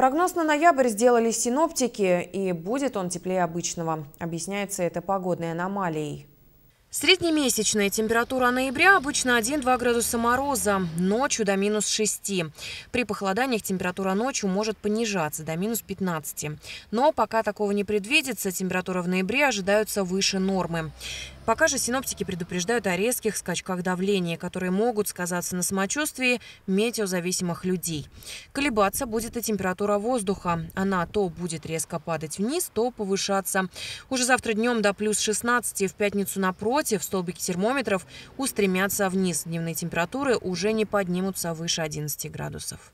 Прогноз на ноябрь сделали синоптики, и будет он теплее обычного. Объясняется это погодной аномалией. Среднемесячная температура ноября обычно 1-2 градуса мороза, ночью до минус 6. При похолоданиях температура ночью может понижаться до минус 15. Но пока такого не предвидится, температура в ноябре ожидаются выше нормы. Пока же синоптики предупреждают о резких скачках давления, которые могут сказаться на самочувствии метеозависимых людей. Колебаться будет и температура воздуха. Она то будет резко падать вниз, то повышаться. Уже завтра днем до плюс 16, в пятницу напротив столбики термометров устремятся вниз. Дневные температуры уже не поднимутся выше 11 градусов.